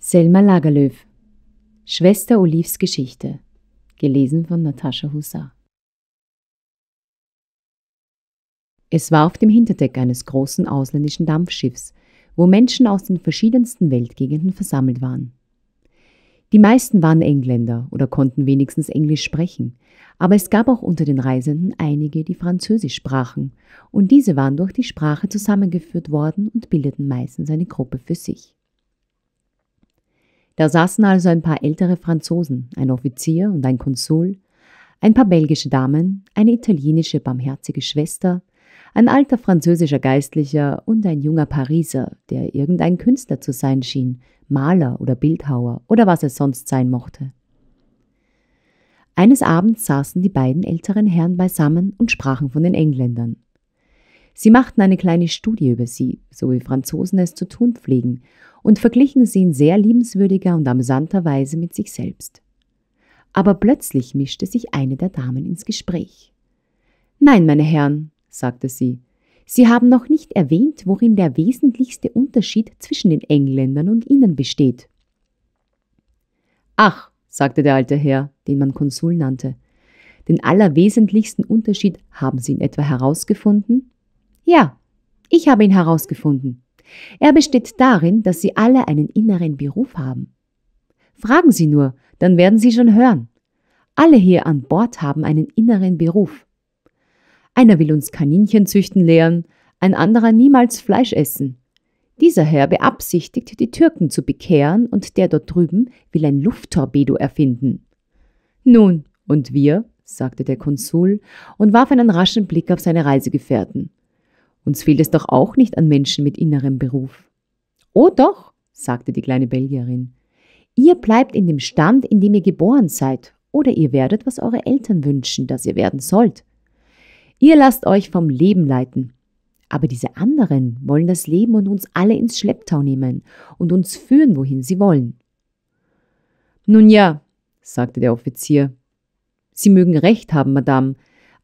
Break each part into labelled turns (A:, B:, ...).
A: Selma Lagerlöw Schwester Olivs Geschichte gelesen von Natascha Hussar Es war auf dem Hinterdeck eines großen ausländischen Dampfschiffs, wo Menschen aus den verschiedensten Weltgegenden versammelt waren. Die meisten waren Engländer oder konnten wenigstens Englisch sprechen, aber es gab auch unter den Reisenden einige, die Französisch sprachen, und diese waren durch die Sprache zusammengeführt worden und bildeten meistens eine Gruppe für sich. Da saßen also ein paar ältere Franzosen, ein Offizier und ein Konsul, ein paar belgische Damen, eine italienische barmherzige Schwester, ein alter französischer Geistlicher und ein junger Pariser, der irgendein Künstler zu sein schien, Maler oder Bildhauer oder was es sonst sein mochte. Eines Abends saßen die beiden älteren Herren beisammen und sprachen von den Engländern. Sie machten eine kleine Studie über sie, so wie Franzosen es zu tun pflegen, und verglichen sie in sehr liebenswürdiger und amüsanter Weise mit sich selbst. Aber plötzlich mischte sich eine der Damen ins Gespräch. Nein, meine Herren, sagte sie, Sie haben noch nicht erwähnt, worin der wesentlichste Unterschied zwischen den Engländern und Ihnen besteht. Ach, sagte der alte Herr, den man Konsul nannte, den allerwesentlichsten Unterschied haben Sie in etwa herausgefunden? Ja, ich habe ihn herausgefunden. Er besteht darin, dass Sie alle einen inneren Beruf haben. Fragen Sie nur, dann werden Sie schon hören. Alle hier an Bord haben einen inneren Beruf. Einer will uns Kaninchen züchten lehren, ein anderer niemals Fleisch essen. Dieser Herr beabsichtigt, die Türken zu bekehren und der dort drüben will ein Lufttorpedo erfinden. Nun, und wir? sagte der Konsul und warf einen raschen Blick auf seine Reisegefährten. Uns fehlt es doch auch nicht an Menschen mit innerem Beruf. Oh doch, sagte die kleine Belgierin. Ihr bleibt in dem Stand, in dem ihr geboren seid, oder ihr werdet, was eure Eltern wünschen, dass ihr werden sollt. Ihr lasst euch vom Leben leiten. Aber diese anderen wollen das Leben und uns alle ins Schlepptau nehmen und uns führen, wohin sie wollen. Nun ja, sagte der Offizier. Sie mögen recht haben, Madame,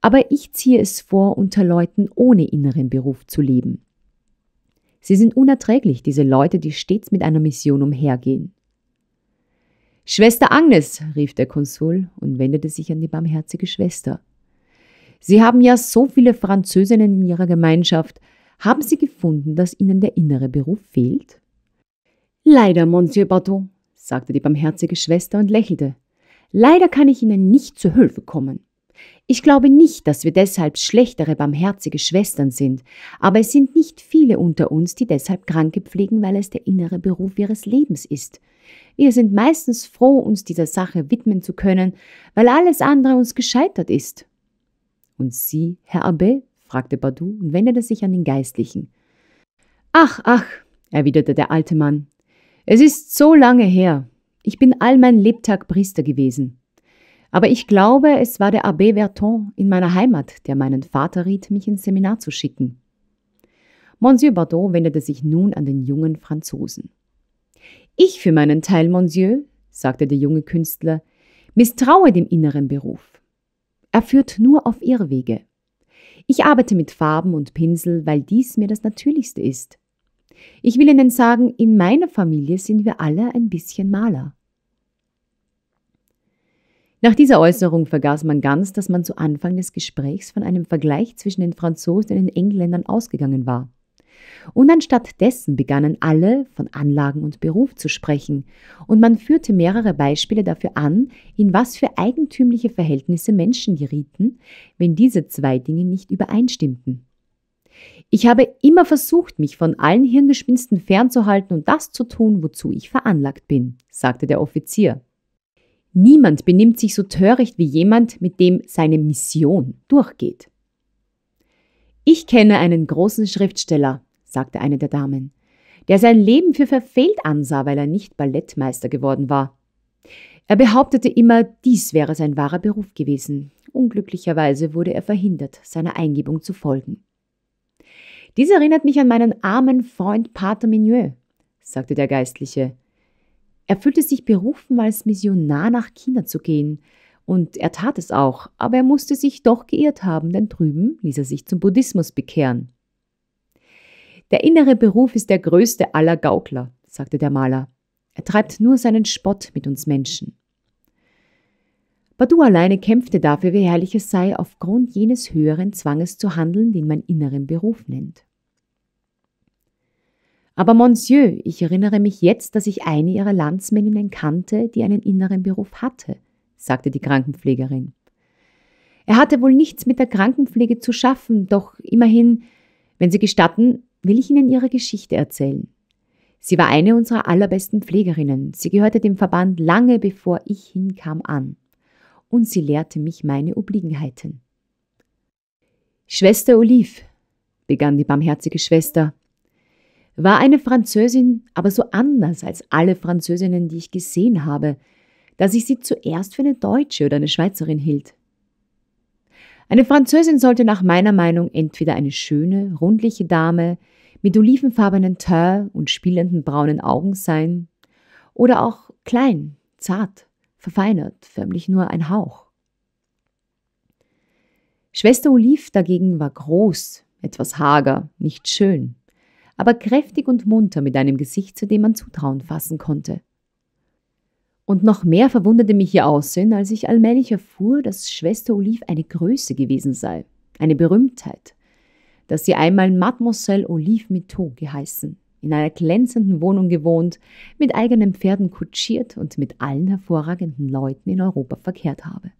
A: aber ich ziehe es vor, unter Leuten ohne inneren Beruf zu leben. Sie sind unerträglich, diese Leute, die stets mit einer Mission umhergehen. Schwester Agnes, rief der Konsul und wendete sich an die barmherzige Schwester. Sie haben ja so viele Französinnen in Ihrer Gemeinschaft. Haben Sie gefunden, dass Ihnen der innere Beruf fehlt? Leider, Monsieur Bateau, sagte die barmherzige Schwester und lächelte. Leider kann ich Ihnen nicht zur Hilfe kommen. Ich glaube nicht, dass wir deshalb schlechtere barmherzige Schwestern sind, aber es sind nicht viele unter uns, die deshalb Kranke pflegen, weil es der innere Beruf ihres Lebens ist. Wir sind meistens froh, uns dieser Sache widmen zu können, weil alles andere uns gescheitert ist. Und Sie, Herr Abbé? fragte Badu und wendete sich an den Geistlichen. Ach, ach, erwiderte der alte Mann, es ist so lange her. Ich bin all mein Lebtag Priester gewesen. Aber ich glaube, es war der Abbé Verton in meiner Heimat, der meinen Vater riet, mich ins Seminar zu schicken. Monsieur Bordeaux wendete sich nun an den jungen Franzosen. Ich für meinen Teil, Monsieur, sagte der junge Künstler, misstraue dem inneren Beruf. Er führt nur auf Irrwege. Ich arbeite mit Farben und Pinsel, weil dies mir das Natürlichste ist. Ich will Ihnen sagen, in meiner Familie sind wir alle ein bisschen Maler. Nach dieser Äußerung vergaß man ganz, dass man zu Anfang des Gesprächs von einem Vergleich zwischen den Franzosen und den Engländern ausgegangen war. Und anstatt dessen begannen alle von Anlagen und Beruf zu sprechen, und man führte mehrere Beispiele dafür an, in was für eigentümliche Verhältnisse Menschen gerieten, wenn diese zwei Dinge nicht übereinstimmten. Ich habe immer versucht, mich von allen Hirngespinsten fernzuhalten und das zu tun, wozu ich veranlagt bin, sagte der Offizier. Niemand benimmt sich so töricht wie jemand, mit dem seine Mission durchgeht. Ich kenne einen großen Schriftsteller, sagte eine der Damen, der sein Leben für verfehlt ansah, weil er nicht Ballettmeister geworden war. Er behauptete immer, dies wäre sein wahrer Beruf gewesen. Unglücklicherweise wurde er verhindert, seiner Eingebung zu folgen. Dies erinnert mich an meinen armen Freund Pater Migneux, sagte der Geistliche. Er fühlte sich berufen, als Missionar nach China zu gehen, und er tat es auch, aber er musste sich doch geirrt haben, denn drüben ließ er sich zum Buddhismus bekehren. Der innere Beruf ist der größte aller Gaukler, sagte der Maler. Er treibt nur seinen Spott mit uns Menschen. Badu alleine kämpfte dafür, wie herrlich es sei, aufgrund jenes höheren Zwanges zu handeln, den man inneren Beruf nennt. Aber Monsieur, ich erinnere mich jetzt, dass ich eine ihrer Landsmänninnen kannte, die einen inneren Beruf hatte, sagte die Krankenpflegerin. Er hatte wohl nichts mit der Krankenpflege zu schaffen, doch immerhin, wenn Sie gestatten, will ich Ihnen ihre Geschichte erzählen. Sie war eine unserer allerbesten Pflegerinnen. Sie gehörte dem Verband lange bevor ich hinkam an. Und sie lehrte mich meine Obliegenheiten. Schwester Olive, begann die barmherzige Schwester, war eine Französin aber so anders als alle Französinnen, die ich gesehen habe, dass ich sie zuerst für eine Deutsche oder eine Schweizerin hielt. Eine Französin sollte nach meiner Meinung entweder eine schöne, rundliche Dame mit olivenfarbenen Teint und spielenden braunen Augen sein, oder auch klein, zart, verfeinert, förmlich nur ein Hauch. Schwester Olive dagegen war groß, etwas hager, nicht schön aber kräftig und munter mit einem Gesicht, zu dem man Zutrauen fassen konnte. Und noch mehr verwunderte mich ihr Aussehen, als ich allmählich erfuhr, dass Schwester Olive eine Größe gewesen sei, eine Berühmtheit, dass sie einmal Mademoiselle Olive Mitteau geheißen, in einer glänzenden Wohnung gewohnt, mit eigenen Pferden kutschiert und mit allen hervorragenden Leuten in Europa verkehrt habe.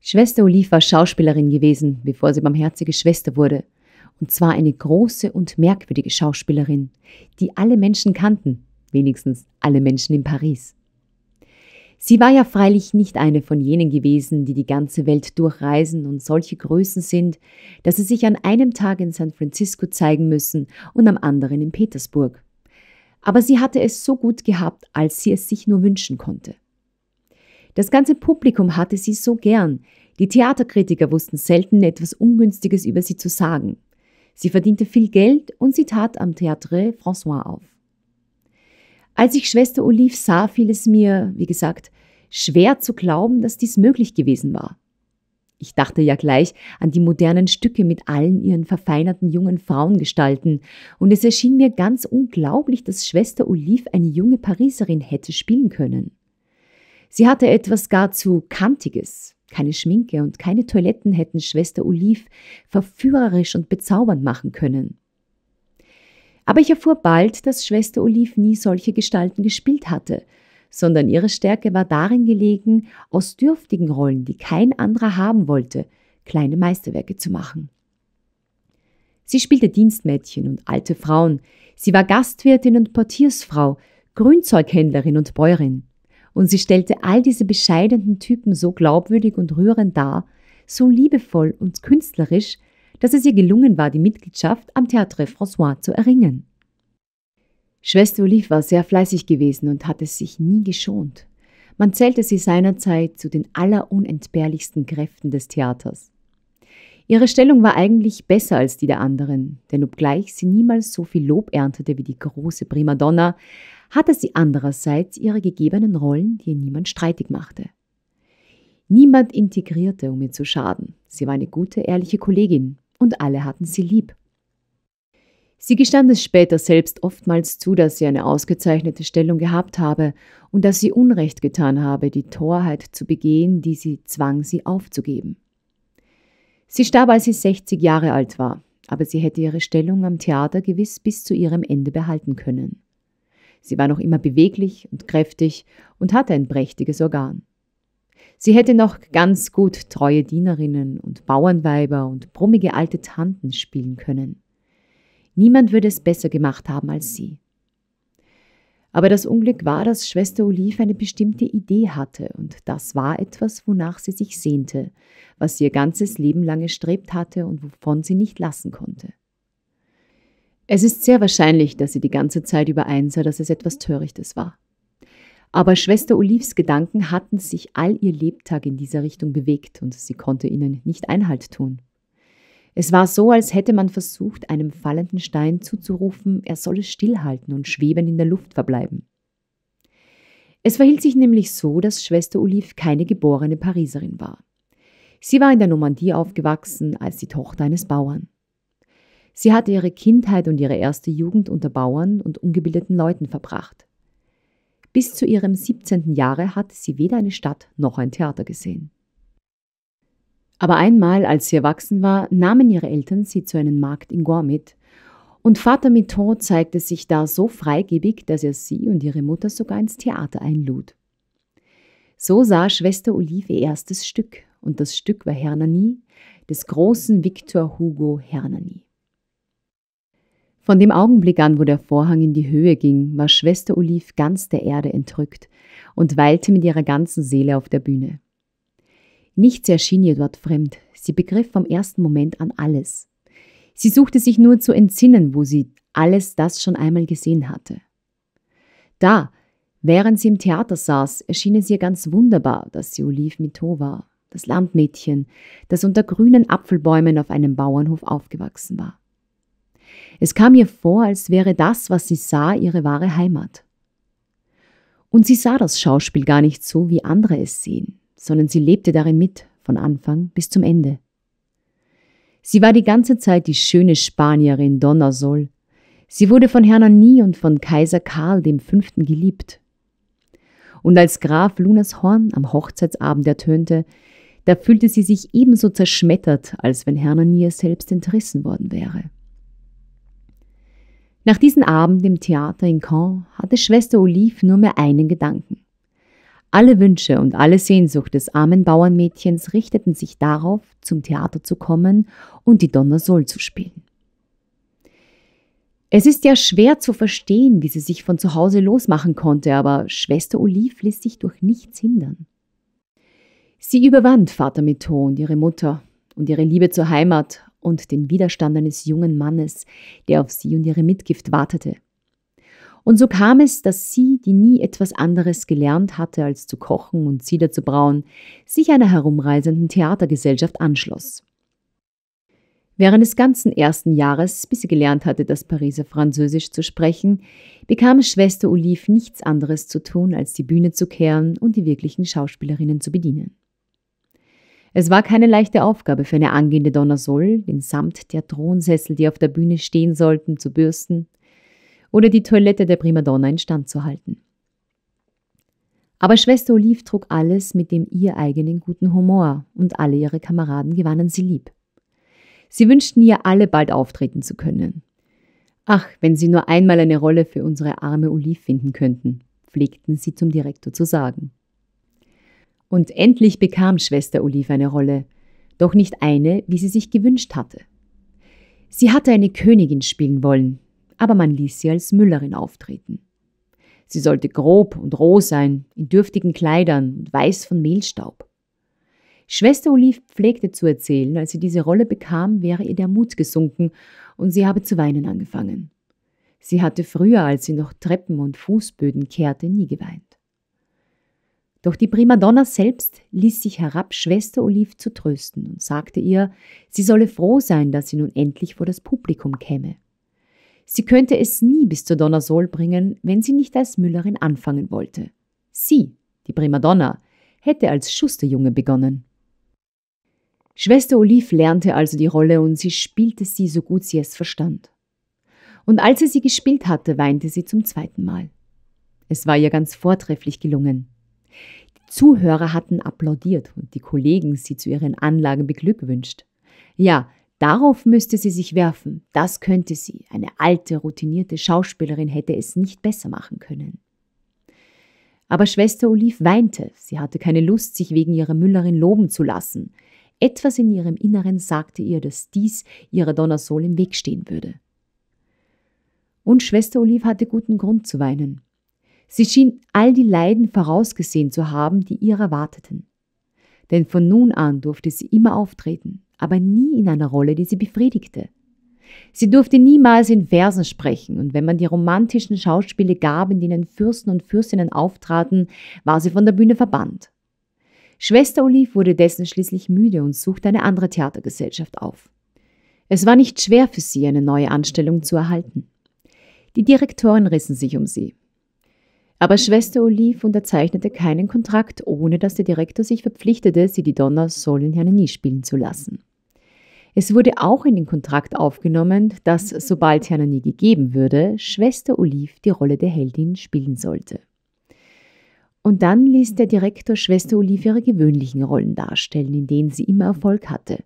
A: Schwester Olive war Schauspielerin gewesen, bevor sie barmherzige Schwester wurde – und zwar eine große und merkwürdige Schauspielerin, die alle Menschen kannten, wenigstens alle Menschen in Paris. Sie war ja freilich nicht eine von jenen gewesen, die die ganze Welt durchreisen und solche Größen sind, dass sie sich an einem Tag in San Francisco zeigen müssen und am anderen in Petersburg. Aber sie hatte es so gut gehabt, als sie es sich nur wünschen konnte. Das ganze Publikum hatte sie so gern, die Theaterkritiker wussten selten etwas Ungünstiges über sie zu sagen. Sie verdiente viel Geld und sie tat am Théâtre François auf. Als ich Schwester Olive sah, fiel es mir, wie gesagt, schwer zu glauben, dass dies möglich gewesen war. Ich dachte ja gleich an die modernen Stücke mit allen ihren verfeinerten jungen Frauengestalten, und es erschien mir ganz unglaublich, dass Schwester Olive eine junge Pariserin hätte spielen können. Sie hatte etwas gar zu Kantiges, keine Schminke und keine Toiletten hätten Schwester Olive verführerisch und bezaubernd machen können. Aber ich erfuhr bald, dass Schwester Olive nie solche Gestalten gespielt hatte, sondern ihre Stärke war darin gelegen, aus dürftigen Rollen, die kein anderer haben wollte, kleine Meisterwerke zu machen. Sie spielte Dienstmädchen und alte Frauen, sie war Gastwirtin und Portiersfrau, Grünzeughändlerin und Bäuerin. Und sie stellte all diese bescheidenen Typen so glaubwürdig und rührend dar, so liebevoll und künstlerisch, dass es ihr gelungen war, die Mitgliedschaft am Théâtre François zu erringen. Schwester Olive war sehr fleißig gewesen und hatte sich nie geschont. Man zählte sie seinerzeit zu den allerunentbehrlichsten Kräften des Theaters. Ihre Stellung war eigentlich besser als die der anderen, denn obgleich sie niemals so viel Lob erntete wie die große Primadonna, hatte sie andererseits ihre gegebenen Rollen, die niemand streitig machte. Niemand integrierte, um ihr zu schaden. Sie war eine gute, ehrliche Kollegin und alle hatten sie lieb. Sie gestand es später selbst oftmals zu, dass sie eine ausgezeichnete Stellung gehabt habe und dass sie Unrecht getan habe, die Torheit zu begehen, die sie zwang, sie aufzugeben. Sie starb, als sie 60 Jahre alt war, aber sie hätte ihre Stellung am Theater gewiss bis zu ihrem Ende behalten können. Sie war noch immer beweglich und kräftig und hatte ein prächtiges Organ. Sie hätte noch ganz gut treue Dienerinnen und Bauernweiber und brummige alte Tanten spielen können. Niemand würde es besser gemacht haben als sie. Aber das Unglück war, dass Schwester Olive eine bestimmte Idee hatte, und das war etwas, wonach sie sich sehnte, was sie ihr ganzes Leben lang gestrebt hatte und wovon sie nicht lassen konnte. Es ist sehr wahrscheinlich, dass sie die ganze Zeit über einsah, dass es etwas Törichtes war. Aber Schwester Olives Gedanken hatten sich all ihr Lebtag in dieser Richtung bewegt und sie konnte ihnen nicht Einhalt tun. Es war so, als hätte man versucht, einem fallenden Stein zuzurufen, er solle stillhalten und schwebend in der Luft verbleiben. Es verhielt sich nämlich so, dass Schwester Oliv keine geborene Pariserin war. Sie war in der Normandie aufgewachsen als die Tochter eines Bauern. Sie hatte ihre Kindheit und ihre erste Jugend unter Bauern und ungebildeten Leuten verbracht. Bis zu ihrem 17. Jahre hatte sie weder eine Stadt noch ein Theater gesehen. Aber einmal, als sie erwachsen war, nahmen ihre Eltern sie zu einem Markt in Gore mit. Und Vater Mitton zeigte sich da so freigebig, dass er sie und ihre Mutter sogar ins Theater einlud. So sah Schwester Olive ihr erstes Stück, und das Stück war Hernani, des großen Victor Hugo Hernani. Von dem Augenblick an, wo der Vorhang in die Höhe ging, war Schwester Oliv ganz der Erde entrückt und weilte mit ihrer ganzen Seele auf der Bühne. Nichts erschien ihr dort fremd, sie begriff vom ersten Moment an alles. Sie suchte sich nur zu entsinnen, wo sie alles das schon einmal gesehen hatte. Da, während sie im Theater saß, erschien es ihr ganz wunderbar, dass sie Oliv Mito war, das Landmädchen, das unter grünen Apfelbäumen auf einem Bauernhof aufgewachsen war. Es kam ihr vor, als wäre das, was sie sah, ihre wahre Heimat. Und sie sah das Schauspiel gar nicht so, wie andere es sehen, sondern sie lebte darin mit, von Anfang bis zum Ende. Sie war die ganze Zeit die schöne Spanierin Donna Sol. Sie wurde von Hernani und von Kaiser Karl V. geliebt. Und als Graf Lunas Horn am Hochzeitsabend ertönte, da fühlte sie sich ebenso zerschmettert, als wenn Hernani selbst entrissen worden wäre. Nach diesem Abend im Theater in Caen hatte Schwester Olive nur mehr einen Gedanken. Alle Wünsche und alle Sehnsucht des armen Bauernmädchens richteten sich darauf, zum Theater zu kommen und die Donna Sol zu spielen. Es ist ja schwer zu verstehen, wie sie sich von zu Hause losmachen konnte, aber Schwester Olive ließ sich durch nichts hindern. Sie überwand Vater Metho und ihre Mutter und ihre Liebe zur Heimat und den Widerstand eines jungen Mannes, der auf sie und ihre Mitgift wartete. Und so kam es, dass sie, die nie etwas anderes gelernt hatte als zu kochen und Zieder zu brauen, sich einer herumreisenden Theatergesellschaft anschloss. Während des ganzen ersten Jahres, bis sie gelernt hatte, das Pariser Französisch zu sprechen, bekam Schwester Olive nichts anderes zu tun, als die Bühne zu kehren und die wirklichen Schauspielerinnen zu bedienen. Es war keine leichte Aufgabe für eine angehende Donnersol, den Samt der Thronsessel, die auf der Bühne stehen sollten, zu bürsten oder die Toilette der Primadonna instand zu halten. Aber Schwester Olive trug alles mit dem ihr eigenen guten Humor und alle ihre Kameraden gewannen sie lieb. Sie wünschten ihr alle bald auftreten zu können. Ach, wenn sie nur einmal eine Rolle für unsere arme Olive finden könnten, pflegten sie zum Direktor zu sagen. Und endlich bekam Schwester Olive eine Rolle, doch nicht eine, wie sie sich gewünscht hatte. Sie hatte eine Königin spielen wollen, aber man ließ sie als Müllerin auftreten. Sie sollte grob und roh sein, in dürftigen Kleidern und weiß von Mehlstaub. Schwester Olive pflegte zu erzählen, als sie diese Rolle bekam, wäre ihr der Mut gesunken und sie habe zu weinen angefangen. Sie hatte früher, als sie noch Treppen und Fußböden kehrte, nie geweint. Doch die Primadonna selbst ließ sich herab, Schwester Olive zu trösten und sagte ihr, sie solle froh sein, dass sie nun endlich vor das Publikum käme. Sie könnte es nie bis zur Donna Sol bringen, wenn sie nicht als Müllerin anfangen wollte. Sie, die Primadonna, hätte als Schusterjunge begonnen. Schwester Olive lernte also die Rolle und sie spielte sie so gut sie es verstand. Und als sie sie gespielt hatte, weinte sie zum zweiten Mal. Es war ihr ganz vortrefflich gelungen. Die Zuhörer hatten applaudiert und die Kollegen sie zu ihren Anlagen beglückwünscht. Ja, darauf müsste sie sich werfen, das könnte sie, eine alte, routinierte Schauspielerin hätte es nicht besser machen können. Aber Schwester Oliv weinte, sie hatte keine Lust, sich wegen ihrer Müllerin loben zu lassen. Etwas in ihrem Inneren sagte ihr, dass dies ihrer Donna Sol im Weg stehen würde. Und Schwester Oliv hatte guten Grund zu weinen. Sie schien all die Leiden vorausgesehen zu haben, die ihrer warteten. Denn von nun an durfte sie immer auftreten, aber nie in einer Rolle, die sie befriedigte. Sie durfte niemals in Versen sprechen, und wenn man die romantischen Schauspiele gab, in denen Fürsten und Fürstinnen auftraten, war sie von der Bühne verbannt. Schwester Olive wurde dessen schließlich müde und suchte eine andere Theatergesellschaft auf. Es war nicht schwer für sie, eine neue Anstellung zu erhalten. Die Direktoren rissen sich um sie. Aber Schwester Olive unterzeichnete keinen Kontrakt, ohne dass der Direktor sich verpflichtete, sie die Donner Sol in Hernani spielen zu lassen. Es wurde auch in den Kontrakt aufgenommen, dass, sobald Hernani gegeben würde, Schwester Olive die Rolle der Heldin spielen sollte. Und dann ließ der Direktor Schwester Olive ihre gewöhnlichen Rollen darstellen, in denen sie immer Erfolg hatte.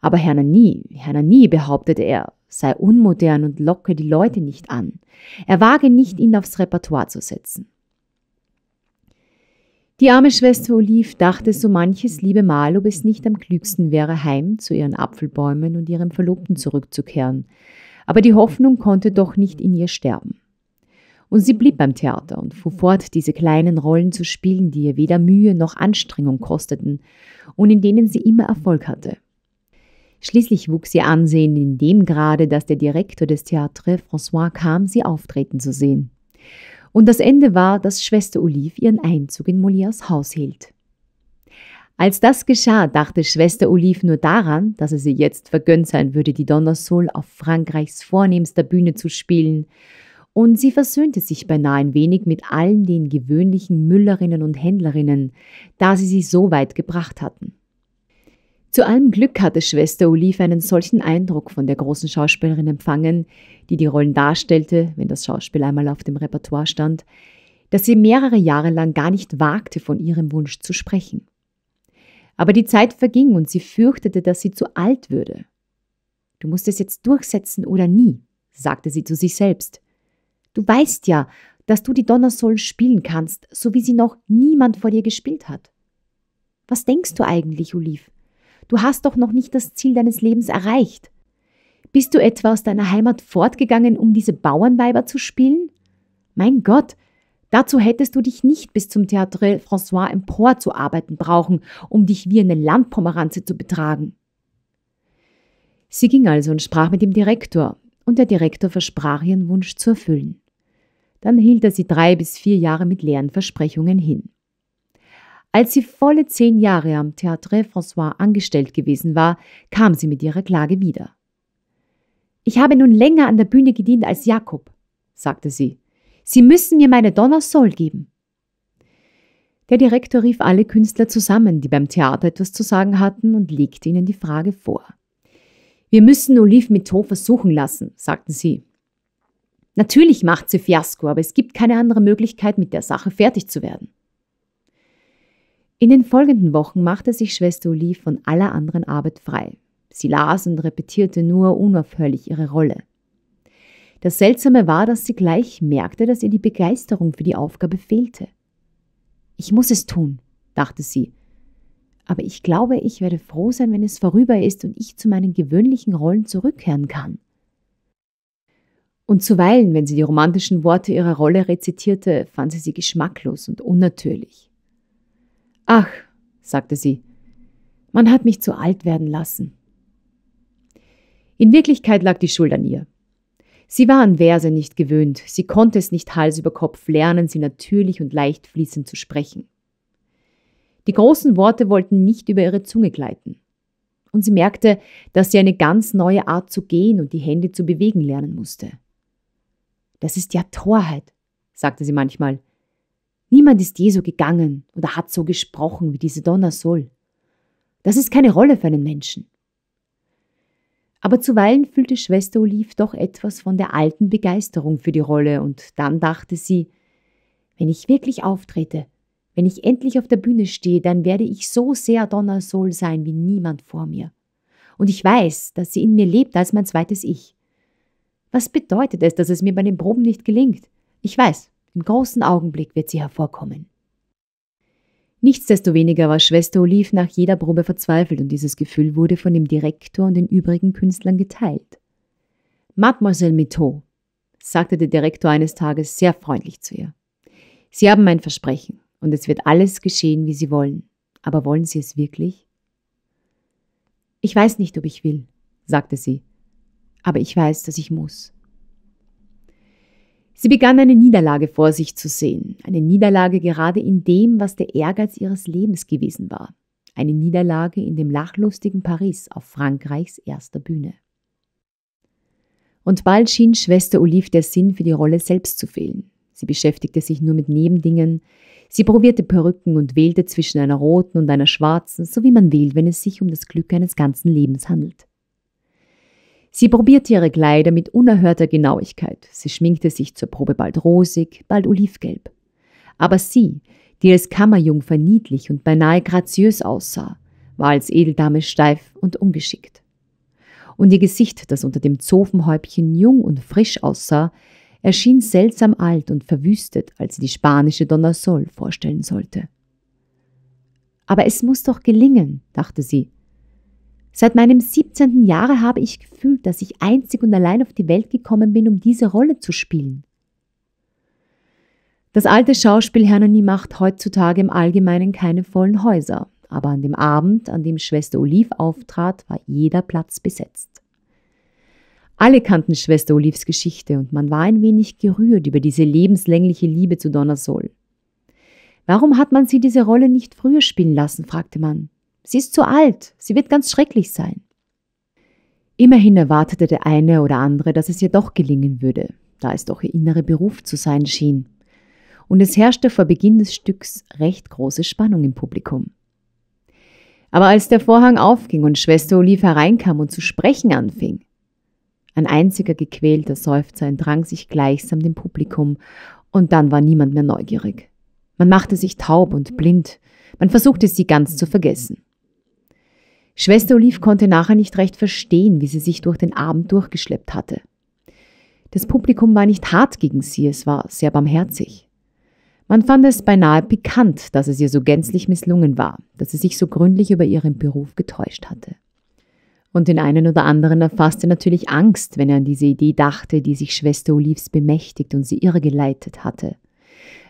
A: Aber Hernani, Hernani, behauptete er, sei unmodern und locke die Leute nicht an. Er wage nicht, ihn aufs Repertoire zu setzen. Die arme Schwester Olive dachte so manches liebe Mal, ob es nicht am klügsten wäre, heim zu ihren Apfelbäumen und ihrem Verlobten zurückzukehren. Aber die Hoffnung konnte doch nicht in ihr sterben. Und sie blieb beim Theater und fuhr fort, diese kleinen Rollen zu spielen, die ihr weder Mühe noch Anstrengung kosteten und in denen sie immer Erfolg hatte. Schließlich wuchs ihr Ansehen in dem Grade, dass der Direktor des Théâtre François kam, sie auftreten zu sehen. Und das Ende war, dass Schwester Olive ihren Einzug in Molières Haus hielt. Als das geschah, dachte Schwester Olive nur daran, dass es ihr jetzt vergönnt sein würde, die Donnersol auf Frankreichs vornehmster Bühne zu spielen, und sie versöhnte sich beinahe ein wenig mit allen den gewöhnlichen Müllerinnen und Händlerinnen, da sie sie so weit gebracht hatten. Zu allem Glück hatte Schwester Olive einen solchen Eindruck von der großen Schauspielerin empfangen, die die Rollen darstellte, wenn das Schauspiel einmal auf dem Repertoire stand, dass sie mehrere Jahre lang gar nicht wagte, von ihrem Wunsch zu sprechen. Aber die Zeit verging und sie fürchtete, dass sie zu alt würde. Du musst es jetzt durchsetzen oder nie, sagte sie zu sich selbst. Du weißt ja, dass du die Donnersohlen spielen kannst, so wie sie noch niemand vor dir gespielt hat. Was denkst du eigentlich, Olive? Du hast doch noch nicht das Ziel deines Lebens erreicht. Bist du etwa aus deiner Heimat fortgegangen, um diese Bauernweiber zu spielen? Mein Gott, dazu hättest du dich nicht bis zum Théâtre François Empor zu arbeiten brauchen, um dich wie eine Landpomeranze zu betragen. Sie ging also und sprach mit dem Direktor, und der Direktor versprach ihren Wunsch zu erfüllen. Dann hielt er sie drei bis vier Jahre mit leeren Versprechungen hin. Als sie volle zehn Jahre am Théâtre François angestellt gewesen war, kam sie mit ihrer Klage wieder. Ich habe nun länger an der Bühne gedient als Jakob, sagte sie. Sie müssen mir meine Donner Soll geben. Der Direktor rief alle Künstler zusammen, die beim Theater etwas zu sagen hatten, und legte ihnen die Frage vor. Wir müssen Olive Method versuchen lassen, sagten sie. Natürlich macht sie Fiasko, aber es gibt keine andere Möglichkeit, mit der Sache fertig zu werden. In den folgenden Wochen machte sich Schwester Uli von aller anderen Arbeit frei. Sie las und repetierte nur unaufhörlich ihre Rolle. Das Seltsame war, dass sie gleich merkte, dass ihr die Begeisterung für die Aufgabe fehlte. Ich muss es tun, dachte sie. Aber ich glaube, ich werde froh sein, wenn es vorüber ist und ich zu meinen gewöhnlichen Rollen zurückkehren kann. Und zuweilen, wenn sie die romantischen Worte ihrer Rolle rezitierte, fand sie sie geschmacklos und unnatürlich. Ach, sagte sie, man hat mich zu alt werden lassen. In Wirklichkeit lag die Schuld an ihr. Sie war an Verse nicht gewöhnt, sie konnte es nicht Hals über Kopf lernen, sie natürlich und leicht fließend zu sprechen. Die großen Worte wollten nicht über ihre Zunge gleiten. Und sie merkte, dass sie eine ganz neue Art zu gehen und die Hände zu bewegen lernen musste. Das ist ja Torheit, sagte sie manchmal. Niemand ist Jesu gegangen oder hat so gesprochen wie diese Donna Sol. Das ist keine Rolle für einen Menschen. Aber zuweilen fühlte Schwester Olive doch etwas von der alten Begeisterung für die Rolle und dann dachte sie, wenn ich wirklich auftrete, wenn ich endlich auf der Bühne stehe, dann werde ich so sehr Donna Sol sein wie niemand vor mir. Und ich weiß, dass sie in mir lebt als mein zweites Ich. Was bedeutet es, dass es mir bei den Proben nicht gelingt? Ich weiß, im großen Augenblick wird sie hervorkommen. Nichtsdestoweniger war Schwester Olive nach jeder Probe verzweifelt und dieses Gefühl wurde von dem Direktor und den übrigen Künstlern geteilt. Mademoiselle Method, sagte der Direktor eines Tages sehr freundlich zu ihr. Sie haben mein Versprechen und es wird alles geschehen, wie Sie wollen. Aber wollen Sie es wirklich? Ich weiß nicht, ob ich will, sagte sie, aber ich weiß, dass ich muss. Sie begann eine Niederlage vor sich zu sehen, eine Niederlage gerade in dem, was der Ehrgeiz ihres Lebens gewesen war, eine Niederlage in dem lachlustigen Paris auf Frankreichs erster Bühne. Und bald schien Schwester Olive der Sinn für die Rolle selbst zu fehlen. Sie beschäftigte sich nur mit Nebendingen, sie probierte Perücken und wählte zwischen einer roten und einer schwarzen, so wie man wählt, wenn es sich um das Glück eines ganzen Lebens handelt. Sie probierte ihre Kleider mit unerhörter Genauigkeit. Sie schminkte sich zur Probe bald rosig, bald olivgelb. Aber sie, die als Kammerjungfer niedlich und beinahe graziös aussah, war als Edeldame steif und ungeschickt. Und ihr Gesicht, das unter dem Zofenhäubchen jung und frisch aussah, erschien seltsam alt und verwüstet, als sie die spanische Donna Sol vorstellen sollte. Aber es muss doch gelingen, dachte sie, Seit meinem 17. Jahre habe ich gefühlt, dass ich einzig und allein auf die Welt gekommen bin, um diese Rolle zu spielen. Das alte Schauspiel Hernani macht heutzutage im Allgemeinen keine vollen Häuser, aber an dem Abend, an dem Schwester Olive auftrat, war jeder Platz besetzt. Alle kannten Schwester Olives Geschichte und man war ein wenig gerührt über diese lebenslängliche Liebe zu Donna Sol. Warum hat man sie diese Rolle nicht früher spielen lassen, fragte man. Sie ist zu alt, sie wird ganz schrecklich sein. Immerhin erwartete der eine oder andere, dass es ihr doch gelingen würde, da es doch ihr innerer Beruf zu sein schien. Und es herrschte vor Beginn des Stücks recht große Spannung im Publikum. Aber als der Vorhang aufging und Schwester Olive hereinkam und zu sprechen anfing, ein einziger gequälter Seufzer entrang sich gleichsam dem Publikum, und dann war niemand mehr neugierig. Man machte sich taub und blind, man versuchte sie ganz zu vergessen. Schwester Olive konnte nachher nicht recht verstehen, wie sie sich durch den Abend durchgeschleppt hatte. Das Publikum war nicht hart gegen sie, es war sehr barmherzig. Man fand es beinahe pikant, dass es ihr so gänzlich misslungen war, dass sie sich so gründlich über ihren Beruf getäuscht hatte. Und den einen oder anderen erfasste natürlich Angst, wenn er an diese Idee dachte, die sich Schwester Olives bemächtigt und sie irregeleitet hatte.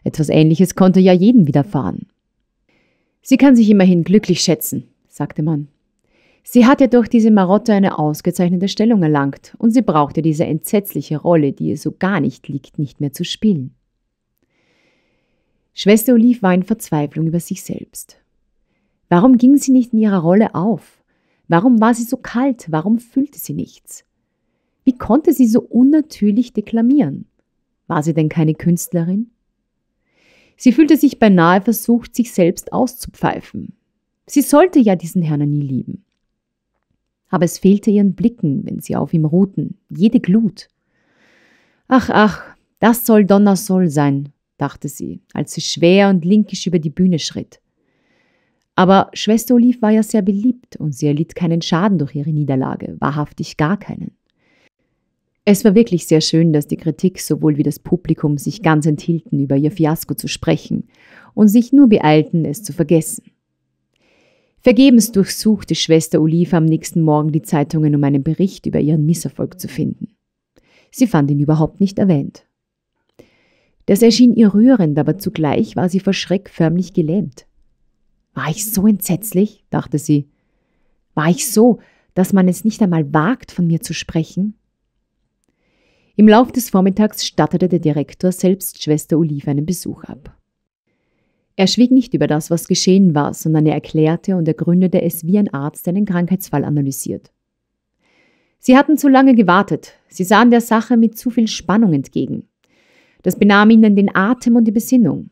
A: Etwas Ähnliches konnte ja jeden widerfahren. Sie kann sich immerhin glücklich schätzen, sagte man. Sie hatte durch diese Marotte eine ausgezeichnete Stellung erlangt und sie brauchte diese entsetzliche Rolle, die ihr so gar nicht liegt, nicht mehr zu spielen. Schwester Olive war in Verzweiflung über sich selbst. Warum ging sie nicht in ihrer Rolle auf? Warum war sie so kalt? Warum fühlte sie nichts? Wie konnte sie so unnatürlich deklamieren? War sie denn keine Künstlerin? Sie fühlte sich beinahe versucht, sich selbst auszupfeifen. Sie sollte ja diesen Herrn nie lieben aber es fehlte ihren Blicken, wenn sie auf ihm ruhten, jede Glut. Ach, ach, das soll Donnersol sein, dachte sie, als sie schwer und linkisch über die Bühne schritt. Aber Schwester Olive war ja sehr beliebt und sie erlitt keinen Schaden durch ihre Niederlage, wahrhaftig gar keinen. Es war wirklich sehr schön, dass die Kritik sowohl wie das Publikum sich ganz enthielten, über ihr Fiasko zu sprechen und sich nur beeilten, es zu vergessen. Vergebens durchsuchte Schwester Oliva am nächsten Morgen die Zeitungen, um einen Bericht über ihren Misserfolg zu finden. Sie fand ihn überhaupt nicht erwähnt. Das erschien ihr rührend, aber zugleich war sie vor Schreck förmlich gelähmt. War ich so entsetzlich? dachte sie. War ich so, dass man es nicht einmal wagt, von mir zu sprechen? Im Lauf des Vormittags stattete der Direktor selbst Schwester Olive einen Besuch ab. Er schwieg nicht über das, was geschehen war, sondern er erklärte und ergründete es wie ein Arzt, der einen Krankheitsfall analysiert. Sie hatten zu lange gewartet. Sie sahen der Sache mit zu viel Spannung entgegen. Das benahm ihnen den Atem und die Besinnung.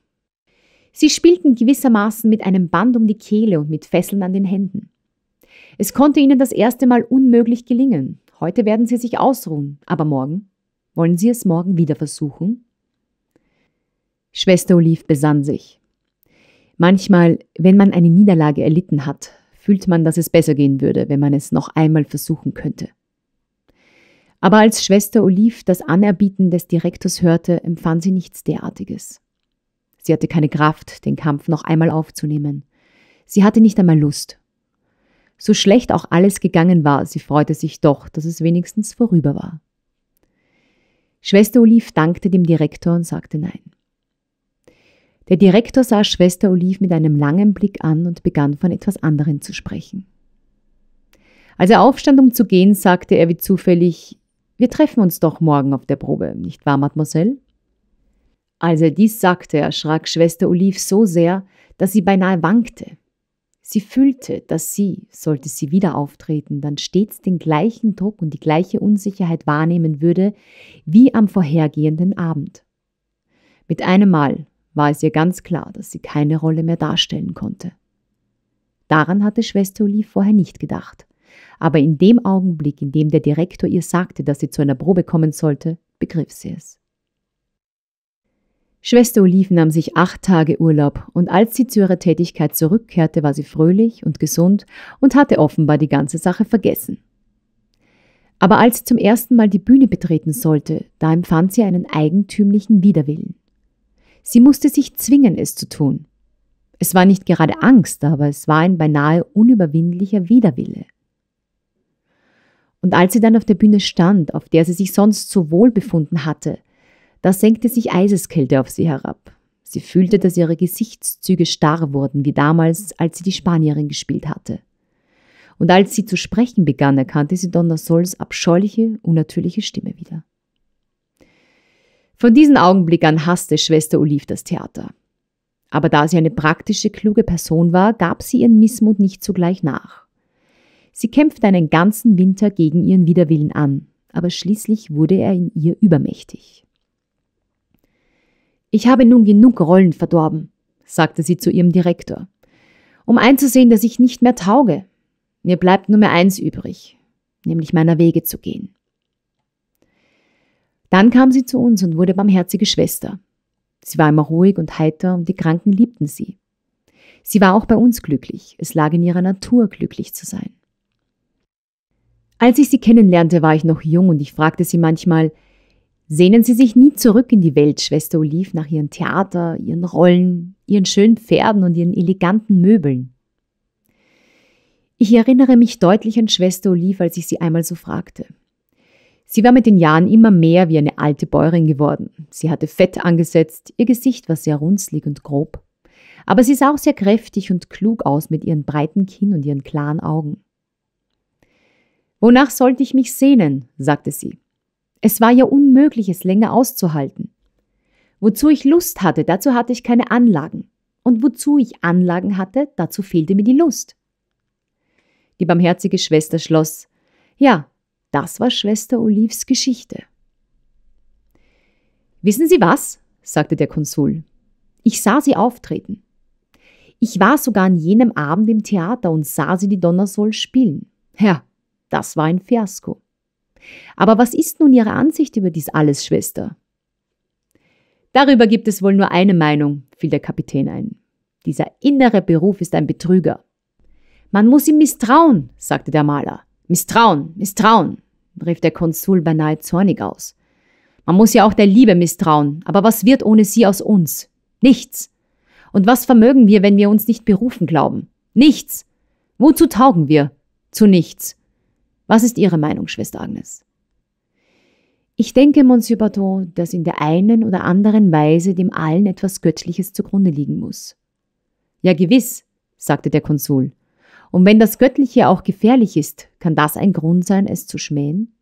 A: Sie spielten gewissermaßen mit einem Band um die Kehle und mit Fesseln an den Händen. Es konnte ihnen das erste Mal unmöglich gelingen. Heute werden sie sich ausruhen, aber morgen? Wollen sie es morgen wieder versuchen? Schwester Olive besann sich. Manchmal, wenn man eine Niederlage erlitten hat, fühlt man, dass es besser gehen würde, wenn man es noch einmal versuchen könnte. Aber als Schwester Olive das Anerbieten des Direktors hörte, empfand sie nichts derartiges. Sie hatte keine Kraft, den Kampf noch einmal aufzunehmen. Sie hatte nicht einmal Lust. So schlecht auch alles gegangen war, sie freute sich doch, dass es wenigstens vorüber war. Schwester Olive dankte dem Direktor und sagte Nein. Der Direktor sah Schwester Olive mit einem langen Blick an und begann von etwas anderem zu sprechen. Als er aufstand, um zu gehen, sagte er wie zufällig, wir treffen uns doch morgen auf der Probe, nicht wahr, Mademoiselle? Als er dies sagte, erschrak Schwester Olive so sehr, dass sie beinahe wankte. Sie fühlte, dass sie, sollte sie wieder auftreten, dann stets den gleichen Druck und die gleiche Unsicherheit wahrnehmen würde wie am vorhergehenden Abend. Mit einem Mal war es ihr ganz klar, dass sie keine Rolle mehr darstellen konnte. Daran hatte Schwester Olive vorher nicht gedacht. Aber in dem Augenblick, in dem der Direktor ihr sagte, dass sie zu einer Probe kommen sollte, begriff sie es. Schwester Olive nahm sich acht Tage Urlaub und als sie zu ihrer Tätigkeit zurückkehrte, war sie fröhlich und gesund und hatte offenbar die ganze Sache vergessen. Aber als sie zum ersten Mal die Bühne betreten sollte, da empfand sie einen eigentümlichen Widerwillen. Sie musste sich zwingen, es zu tun. Es war nicht gerade Angst, aber es war ein beinahe unüberwindlicher Widerwille. Und als sie dann auf der Bühne stand, auf der sie sich sonst so wohl befunden hatte, da senkte sich Eiseskälte auf sie herab. Sie fühlte, dass ihre Gesichtszüge starr wurden, wie damals, als sie die Spanierin gespielt hatte. Und als sie zu sprechen begann, erkannte sie Donna Sols abscheuliche, unnatürliche Stimme wieder. Von diesem Augenblick an hasste Schwester Olive das Theater. Aber da sie eine praktische, kluge Person war, gab sie ihren Missmut nicht sogleich nach. Sie kämpfte einen ganzen Winter gegen ihren Widerwillen an, aber schließlich wurde er in ihr übermächtig. Ich habe nun genug Rollen verdorben, sagte sie zu ihrem Direktor, um einzusehen, dass ich nicht mehr tauge. Mir bleibt nur mehr eins übrig, nämlich meiner Wege zu gehen. Dann kam sie zu uns und wurde barmherzige Schwester. Sie war immer ruhig und heiter und die Kranken liebten sie. Sie war auch bei uns glücklich. Es lag in ihrer Natur, glücklich zu sein. Als ich sie kennenlernte, war ich noch jung und ich fragte sie manchmal, sehnen Sie sich nie zurück in die Welt, Schwester Olive, nach Ihrem Theater, Ihren Rollen, Ihren schönen Pferden und Ihren eleganten Möbeln? Ich erinnere mich deutlich an Schwester Olive, als ich sie einmal so fragte. Sie war mit den Jahren immer mehr wie eine alte Bäuerin geworden. Sie hatte Fett angesetzt, ihr Gesicht war sehr runzlig und grob. Aber sie sah auch sehr kräftig und klug aus mit ihren breiten Kinn und ihren klaren Augen. Wonach sollte ich mich sehnen? sagte sie. Es war ja unmöglich, es länger auszuhalten. Wozu ich Lust hatte, dazu hatte ich keine Anlagen. Und wozu ich Anlagen hatte, dazu fehlte mir die Lust. Die barmherzige Schwester schloss, ja, das war Schwester Olives Geschichte. Wissen Sie was? sagte der Konsul. Ich sah sie auftreten. Ich war sogar an jenem Abend im Theater und sah sie die Donnersol spielen. Ja, das war ein Fiasko. Aber was ist nun Ihre Ansicht über dies alles, Schwester? Darüber gibt es wohl nur eine Meinung, fiel der Kapitän ein. Dieser innere Beruf ist ein Betrüger. Man muss ihm misstrauen, sagte der Maler. Misstrauen, Misstrauen, rief der Konsul beinahe zornig aus. Man muss ja auch der Liebe misstrauen, aber was wird ohne sie aus uns? Nichts. Und was vermögen wir, wenn wir uns nicht berufen glauben? Nichts. Wozu taugen wir? Zu nichts. Was ist Ihre Meinung, Schwester Agnes? Ich denke, Monsieur Bateau, dass in der einen oder anderen Weise dem Allen etwas Göttliches zugrunde liegen muss. Ja, gewiss, sagte der Konsul. Und wenn das Göttliche auch gefährlich ist, kann das ein Grund sein, es zu schmähen?